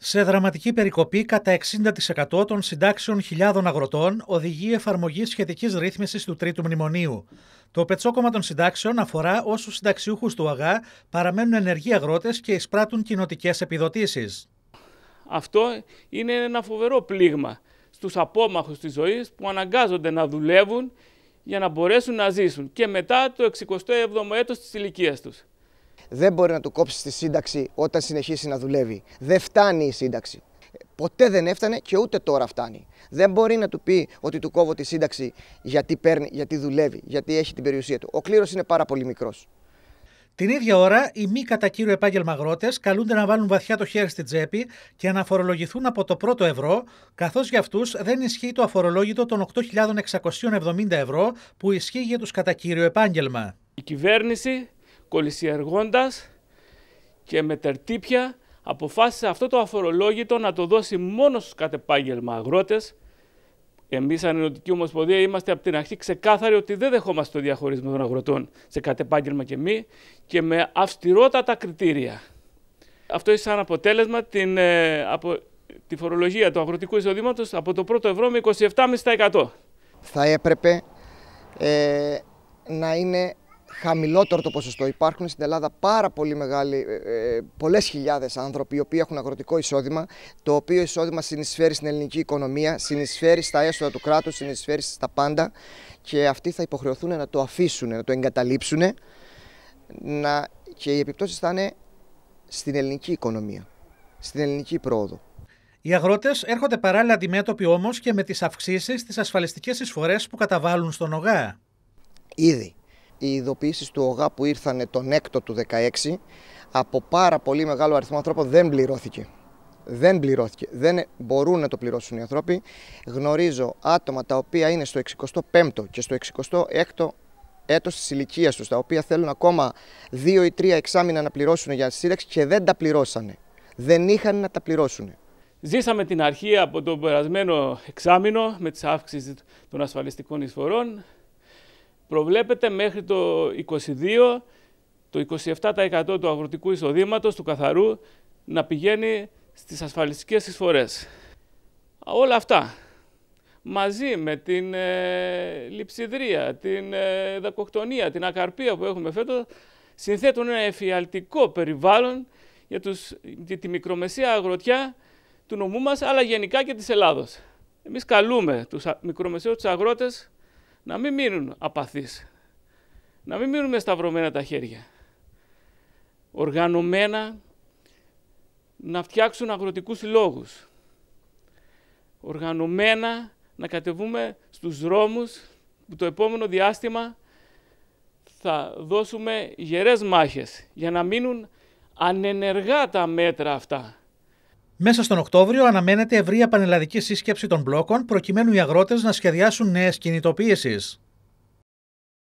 Σε δραματική περικοπή κατά 60% των συντάξεων χιλιάδων αγροτών οδηγεί η εφαρμογή σχετικής ρύθμισης του Τρίτου Μνημονίου. Το πετσόκομα των συντάξεων αφορά όσους συνταξιούχους του ΑΓΑ παραμένουν ενεργοί αγρότες και εισπράττουν κοινοτικές επιδοτήσεις. Αυτό είναι ένα φοβερό πλήγμα στους απόμαχους της ζωής που αναγκάζονται να δουλεύουν για να μπορέσουν να ζήσουν και μετά το 67ο έτος της ηλικίας τους δεν μπορεί να του κόψεις τη σύνταξη όταν συνεχίσει να δουλεύει. Δεν φτάνει η σύνταξη. Ποτέ δεν έφτανε και ούτε τώρα φτάνει. Δεν μπορεί να του πει ότι του κόβω τη σύνταξη γιατί, παίρνει, γιατί δουλεύει, γιατί έχει την περιουσία του. Ο κλήρος είναι πάρα πολύ μικρός. Την ίδια ώρα, οι μη κατά κύριο επάγγελμα αγρότε καλούνται να βάλουν βαθιά το χέρι στην τσέπη και να φορολογηθούν από το πρώτο ευρώ, καθώς για αυτούς δεν ισχύει το αφορολόγητο των 8.670 ευρώ που ισχύει για τους κατά κύριο επάγγελμα. Η κυβέρνηση κολυσιεργώντας και με τερτύπια αποφάσισε αυτό το αφορολόγητο να το δώσει μόνος στους κατεπάγγελμα αγρότες. Εμείς σαν Ενωτική Ομοσπονδία είμαστε από την αρχή ξεκάθαροι ότι δεν δεχόμαστε το διαχωρισμό των αγροτών σε κατεπάγγελμα και μη και με αυστηρότατα κριτήρια. Αυτό είναι σαν αποτέλεσμα την, ε, από, τη φορολογία του αγροτικού εισοδήματος από το πρώτο ευρώ με 27,5%. Θα έπρεπε ε, να είναι χαμηλότερο το ποσοστό. Υπάρχουν στην Ελλάδα πάρα πολύ μεγάλοι, ε, ε, πολλές χιλιάδες άνθρωποι οι οποίοι έχουν αγροτικό εισόδημα, το οποίο εισόδημα συνεισφέρει στην ελληνική οικονομία, συνεισφέρει στα έσοδα του κράτους, συνεισφέρει στα πάντα και αυτοί θα υποχρεωθούν να το αφήσουν, να το εγκαταλείψουν να... και οι επιπτώσεις θα είναι στην ελληνική οικονομία, στην ελληνική πρόοδο. Οι αγρότες έρχονται παράλληλα αντιμέτωποι όμως και με τις αυξήσεις στις ασφαλιστικές εισφορές που καταβάλουν στον ΟΓΑ. Ήδη οι ειδοποιήσεις του ΟΓΑ που ήρθαν τον 6ο του 16 από πάρα πολύ μεγάλο αριθμό ανθρώπων δεν πληρώθηκε. Δεν πληρώθηκε. Δεν μπορούν να το πληρώσουν οι άνθρωποι. Γνωρίζω άτομα τα οποία είναι στο 65ο και στο 66ο έτος της ηλικίας τους, τα οποία θέλουν ακόμα δύο ή τρία εξάμεινα να πληρώσουν για σύνταξη και δεν τα πληρώσανε. Δεν είχαν να τα πληρώσουν. Ζήσαμε την αρχή από το περασμένο εξάμεινο με τις αύξηση των ασφαλιστικών εισφορών προβλέπεται μέχρι το 22 το 27% του αγροτικού εισοδήματος, του καθαρού, να πηγαίνει στις ασφαλιστικές εισφορές. Όλα αυτά, μαζί με την ε, λειψιδρία, την ε, δακοκτονία, την ακαρπία που έχουμε φέτος, συνθέτουν ένα εφιαλτικό περιβάλλον για, τους, τη μικρομεσαία αγροτιά του νομού μας, αλλά γενικά και της Ελλάδος. Εμείς καλούμε τους μικρομεσαίους τους αγρότες να μην μείνουν απαθείς, να μην μείνουν μες σταυρωμένα τα χέρια. Οργανωμένα να φτιάξουν αγροτικούς λόγους. Οργανωμένα να κατεβούμε στους δρόμους που το επόμενο διάστημα θα δώσουμε γερές μάχες για να μείνουν ανενεργά τα μέτρα αυτά. Μέσα στον Οκτώβριο αναμένεται ευρεία πανελλαδική σύσκεψη των μπλόκων προκειμένου οι αγρότες να σχεδιάσουν νέες κινητοποίησεις.